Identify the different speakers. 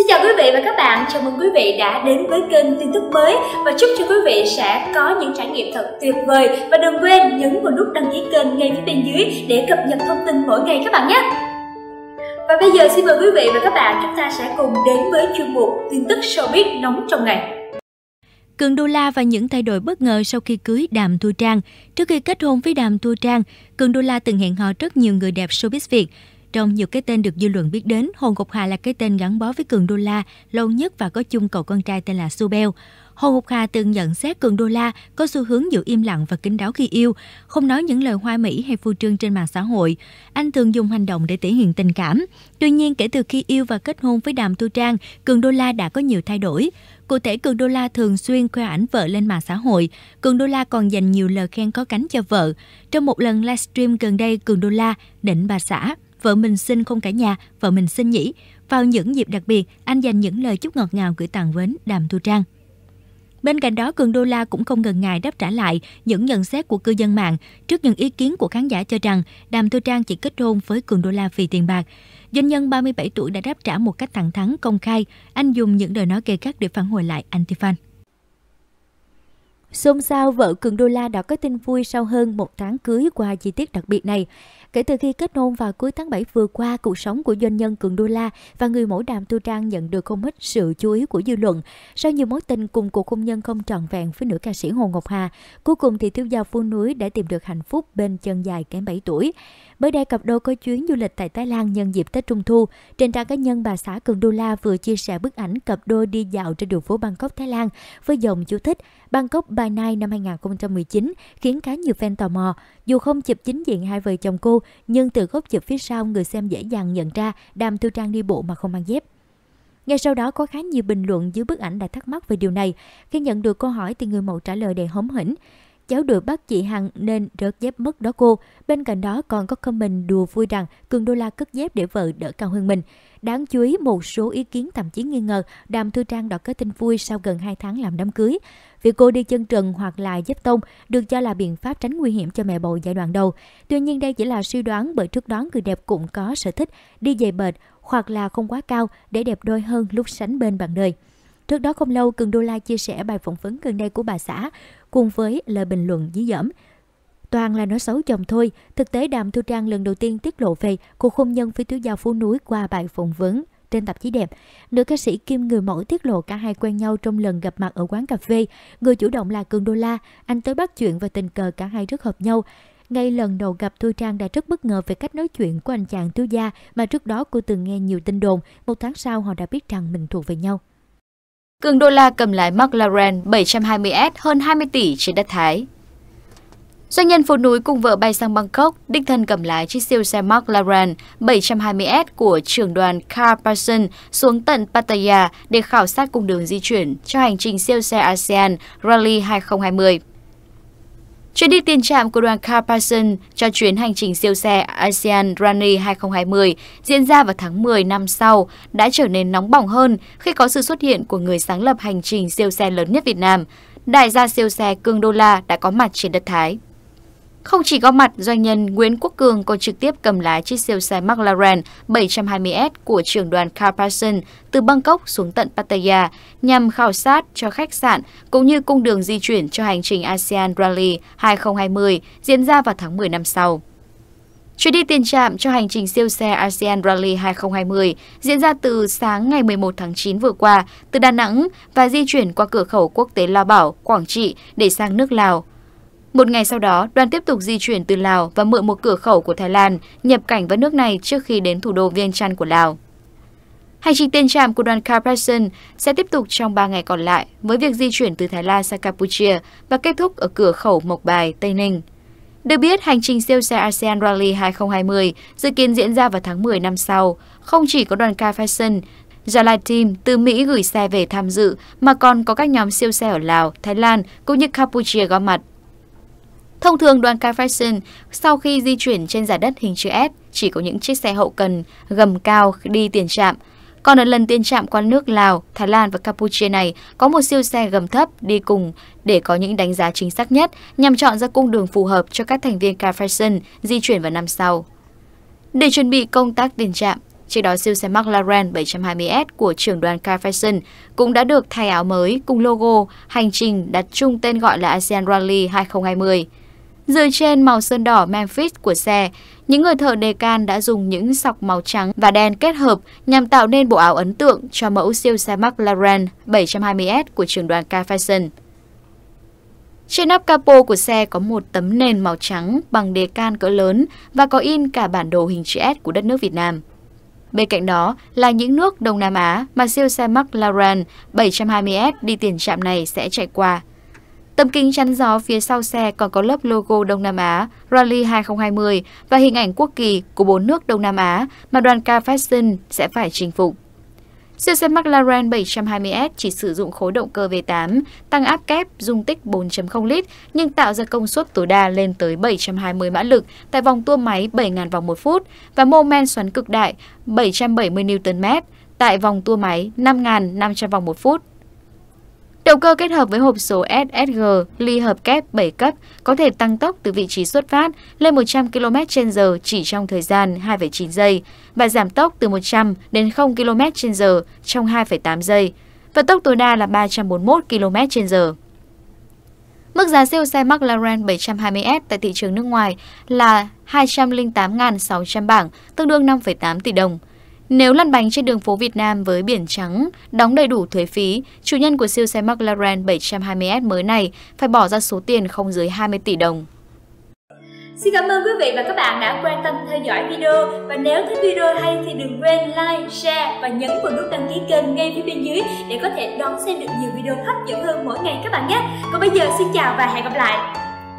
Speaker 1: Xin chào quý vị và các bạn, chào mừng quý vị đã đến với kênh tin tức mới và chúc cho quý vị sẽ có những trải nghiệm thật tuyệt vời và đừng quên nhấn vào nút đăng ký kênh ngay phía bên dưới để cập nhật thông tin mỗi ngày các bạn nhé. Và bây giờ xin mời quý vị và các bạn chúng ta sẽ cùng đến với
Speaker 2: chuyên mục tin tức showbiz nóng trong ngày.
Speaker 1: Cường Đô La và những thay đổi bất ngờ sau khi cưới Đàm Thu Trang. Trước khi kết hôn với Đàm Thu Trang, Cường Đô La từng hẹn hò rất nhiều người đẹp showbiz Việt. Trong nhiều cái tên được dư luận biết đến, Hồ Ngọc Hà là cái tên gắn bó với Cường Đô La lâu nhất và có chung cậu con trai tên là Su Beo. Hồ Ngọc Hà từng nhận xét Cường Đô La có xu hướng giữ im lặng và kín đáo khi yêu, không nói những lời hoa mỹ hay phô trương trên mạng xã hội. Anh thường dùng hành động để thể hiện tình cảm. Tuy nhiên, kể từ khi yêu và kết hôn với Đàm thu Trang, Cường Đô La đã có nhiều thay đổi. Cụ thể, Cường Đô La thường xuyên khoe ảnh vợ lên mạng xã hội. Cường Đô La còn dành nhiều lời khen có cánh cho vợ. Trong một lần livestream gần đây, Cường Đô La định bà xã vợ mình xin không cả nhà, vợ mình xin nhỉ. Vào những dịp đặc biệt, anh dành những lời chúc ngọt ngào gửi tặng đến Đàm Thu Trang. Bên cạnh đó, Cường Đô La cũng không ngần ngại đáp trả lại những nhận xét của cư dân mạng trước những ý kiến của khán giả cho rằng Đàm Thu Trang chỉ kết hôn với Cường Đô La vì tiền bạc. Doanh nhân 37 tuổi đã đáp trả một cách thẳng thắn công khai. Anh dùng những lời nói gây gắt để phản hồi lại anti-fan. Xôn xao vợ Cường Đô La đã có tin vui sau hơn một tháng cưới qua chi tiết đặc biệt này. Kể từ khi kết hôn vào cuối tháng 7 vừa qua, cuộc sống của doanh nhân Cường Đô La và người mẫu Đàm Tu Trang nhận được không ít sự chú ý của dư luận. Sau nhiều mối tình cùng cuộc hôn nhân không trọn vẹn với nữ ca sĩ Hồ Ngọc Hà, cuối cùng thì thiếu gia phu núi đã tìm được hạnh phúc bên chân dài kém 7 tuổi. Mới đây cặp đôi có chuyến du lịch tại Thái Lan nhân dịp Tết Trung thu. Trên trang cá nhân bà xã Cường Đô La vừa chia sẻ bức ảnh cặp đôi đi dạo trên đường phố Bangkok Thái Lan với dòng chú thích Bangkok By Night năm 2019 khiến khá nhiều fan tò mò. Dù không chụp chính diện hai vợ chồng cô, nhưng từ góc chụp phía sau người xem dễ dàng nhận ra Đàm Thu Trang đi bộ mà không mang dép. Ngay sau đó có khá nhiều bình luận dưới bức ảnh đã thắc mắc về điều này. Khi nhận được câu hỏi thì người mẫu trả lời đầy hóm hỉnh cháu đuổi bắt chị Hằng nên rớt dép mất đó cô. Bên cạnh đó còn có comment đùa vui rằng Cường Đô La cất dép để vợ đỡ cao hơn mình. Đáng chú ý một số ý kiến thậm chí nghi ngờ Đàm Thư Trang đã kết tin vui sau gần 2 tháng làm đám cưới. Việc cô đi chân trần hoặc là dép tông được cho là biện pháp tránh nguy hiểm cho mẹ bầu giai đoạn đầu. Tuy nhiên đây chỉ là suy đoán bởi trước đó người đẹp cũng có sở thích đi giày bệt hoặc là không quá cao để đẹp đôi hơn lúc sánh bên bạn đời. Trước đó không lâu, Cường Đô La chia sẻ bài phỏng vấn gần đây của bà xã cùng với lời bình luận dí dỏm. Toàn là nói xấu chồng thôi, thực tế Đàm Thu Trang lần đầu tiên tiết lộ về cuộc hôn nhân với thiếu gia Phú núi qua bài phỏng vấn trên tạp chí đẹp. Nữ ca sĩ Kim Người Mẫu tiết lộ cả hai quen nhau trong lần gặp mặt ở quán cà phê. Người chủ động là Cường Đô La, anh tới bắt chuyện và tình cờ cả hai rất hợp nhau. Ngay lần đầu gặp Thu Trang đã rất bất ngờ về cách nói chuyện của anh chàng thiếu Gia mà trước đó cô từng nghe nhiều tin đồn. Một tháng sau họ đã biết rằng mình thuộc về
Speaker 2: nhau. Cường đô la cầm lái McLaren 720S hơn 20 tỷ trên đất Thái. Doanh nhân phố núi cùng vợ bay sang Bangkok, đích thân cầm lái chiếc siêu xe McLaren 720S của trưởng đoàn Car Parson xuống tận Pattaya để khảo sát cung đường di chuyển cho hành trình siêu xe ASEAN Rally 2020. Chuyến đi tiền trạm của đoàn Carpason cho chuyến hành trình siêu xe ASEAN Rally 2020 diễn ra vào tháng 10 năm sau đã trở nên nóng bỏng hơn khi có sự xuất hiện của người sáng lập hành trình siêu xe lớn nhất Việt Nam. Đại gia siêu xe Cương Đô La đã có mặt trên đất Thái. Không chỉ có mặt, doanh nhân Nguyễn Quốc Cường còn trực tiếp cầm lái chiếc siêu xe McLaren 720S của trưởng đoàn Carparson từ Bangkok xuống tận Pattaya nhằm khảo sát cho khách sạn cũng như cung đường di chuyển cho hành trình ASEAN Rally 2020 diễn ra vào tháng 10 năm sau. Chuyến đi tiền trạm cho hành trình siêu xe ASEAN Rally 2020 diễn ra từ sáng ngày 11 tháng 9 vừa qua từ Đà Nẵng và di chuyển qua cửa khẩu quốc tế Lao Bảo, Quảng Trị để sang nước Lào, một ngày sau đó, đoàn tiếp tục di chuyển từ Lào và mượn một cửa khẩu của Thái Lan nhập cảnh vào nước này trước khi đến thủ đô viên trăn của Lào. Hành trình tiền trạm của đoàn Carperson sẽ tiếp tục trong 3 ngày còn lại với việc di chuyển từ Thái Lan sang Campuchia và kết thúc ở cửa khẩu Mộc Bài, Tây Ninh. Được biết, hành trình siêu xe ASEAN Rally 2020 dự kiến diễn ra vào tháng 10 năm sau. Không chỉ có đoàn Car Fashion, Gia Lai Team từ Mỹ gửi xe về tham dự, mà còn có các nhóm siêu xe ở Lào, Thái Lan cũng như Campuchia góp mặt. Thông thường đoàn Carfraction sau khi di chuyển trên giải đất hình chữ S chỉ có những chiếc xe hậu cần gầm cao đi tiền trạm. Còn ở lần tiền trạm qua nước Lào, Thái Lan và Campuchia này có một siêu xe gầm thấp đi cùng để có những đánh giá chính xác nhất nhằm chọn ra cung đường phù hợp cho các thành viên Carfraction di chuyển vào năm sau. Để chuẩn bị công tác tiền trạm, Trước đó siêu xe McLaren 720S của trưởng đoàn Car cũng đã được thay áo mới cùng logo hành trình đặt chung tên gọi là ASEAN Rally 2020. Dựa trên màu sơn đỏ Memphis của xe, những người thợ đề can đã dùng những sọc màu trắng và đen kết hợp nhằm tạo nên bộ áo ấn tượng cho mẫu siêu xe McLaren 720S của trường đoàn Car Fashion. Trên nắp capo của xe có một tấm nền màu trắng bằng đề can cỡ lớn và có in cả bản đồ hình chữ S của đất nước Việt Nam. Bên cạnh đó là những nước Đông Nam Á mà siêu xe McLaren 720S đi tiền trạm này sẽ chạy qua. Tầm kính chắn gió phía sau xe còn có lớp logo Đông Nam Á Rally 2020 và hình ảnh quốc kỳ của bốn nước Đông Nam Á mà đoàn ca Fashion sẽ phải chinh phục. Siêu xe McLaren 720S chỉ sử dụng khối động cơ V8, tăng áp kép, dung tích 4.0 lít nhưng tạo ra công suất tối đa lên tới 720 mã lực tại vòng tua máy 7.000 vòng một phút và mô men xoắn cực đại 770 Nm tại vòng tua máy 5.500 vòng một phút. Động cơ kết hợp với hộp số SSG ly hợp kép 7 cấp có thể tăng tốc từ vị trí xuất phát lên 100 km h chỉ trong thời gian 2,9 giây và giảm tốc từ 100 đến 0 km h trong 2,8 giây. Vận tốc tối đa là 341 km h Mức giá siêu xe McLaren 720S tại thị trường nước ngoài là 208.600 bảng, tương đương 5,8 tỷ đồng. Nếu lăn bánh trên đường phố Việt Nam với biển trắng, đóng đầy đủ thuế phí, chủ nhân của siêu xe McLaren 720S mới này phải bỏ ra số tiền không dưới 20 tỷ đồng.
Speaker 1: Xin cảm ơn quý vị và các bạn đã quan tâm theo dõi video và nếu thấy video hay thì đừng quên like, share và nhấn vào nút đăng ký kênh ngay phía bên dưới
Speaker 2: để có thể đón xem được nhiều video hấp dẫn hơn mỗi ngày các bạn nhé. Còn bây giờ xin chào và hẹn gặp lại.